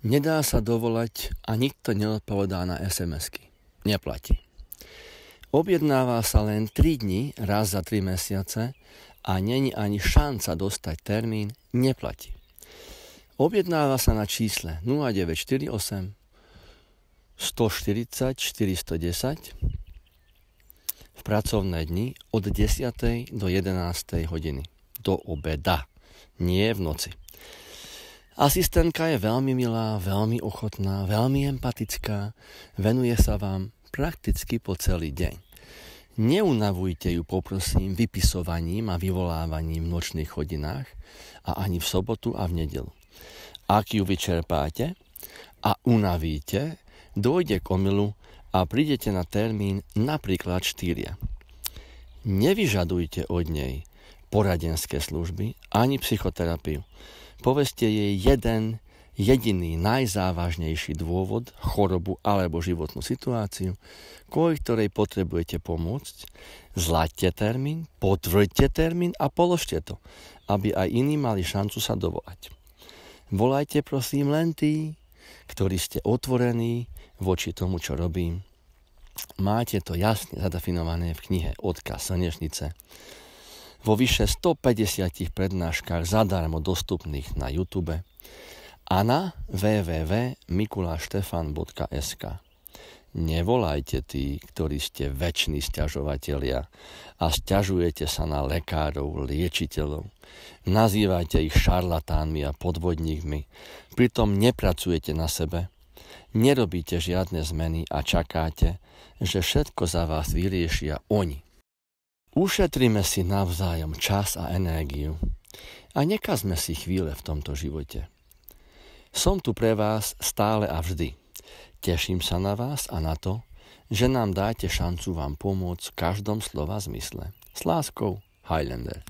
Nedá sa dovolať a nikto neodpovedá na SMS-ky. Neplatí. Objednáva sa len 3 dní raz za 3 mesiace a není ani šanca dostať termín, neplatí. Objednáva sa na čísle 0948 140 410 v pracovné dni od 10. do 11. hodiny do obeda, nie v noci. Asistentka je veľmi milá, veľmi ochotná, veľmi empatická, venuje sa vám prakticky po celý deň. Neunavujte ju, poprosím, vypisovaním a vyvolávaním v nočných hodinách a ani v sobotu a v nedelu. Ak ju vyčerpáte a unavíte, dojde k omilu a prídete na termín napríklad 4. Nevyžadujte od nej poradenské služby ani psychoterapiu. Poveste jej jeden, jediný najzávažnejší dôvod, chorobu alebo životnú situáciu, kvôli ktorej potrebujete pomôcť, zlaďte termín, potvrďte termín a položte to, aby aj iní mali šancu sa dovolať. Volajte prosím len tí, ktorí ste otvorení voči tomu, čo robím. Máte to jasne zadefinované v knihe Odkaz slnešnice vo vyše 150 prednáškach zadarmo dostupných na YouTube a na www.mikulaštefan.sk. Nevolajte tí, ktorí ste väčší stiažovatelia a stiažujete sa na lekárov, liečiteľov. Nazývajte ich šarlatánmi a podvodníkmi, pritom nepracujete na sebe, nerobíte žiadne zmeny a čakáte, že všetko za vás vyriešia oni. Ušetríme si navzájom čas a energiu a nekazme si chvíle v tomto živote. Som tu pre vás stále a vždy. Teším sa na vás a na to, že nám dáte šancu vám pomôcť v každom slova zmysle. S láskou, Highlander.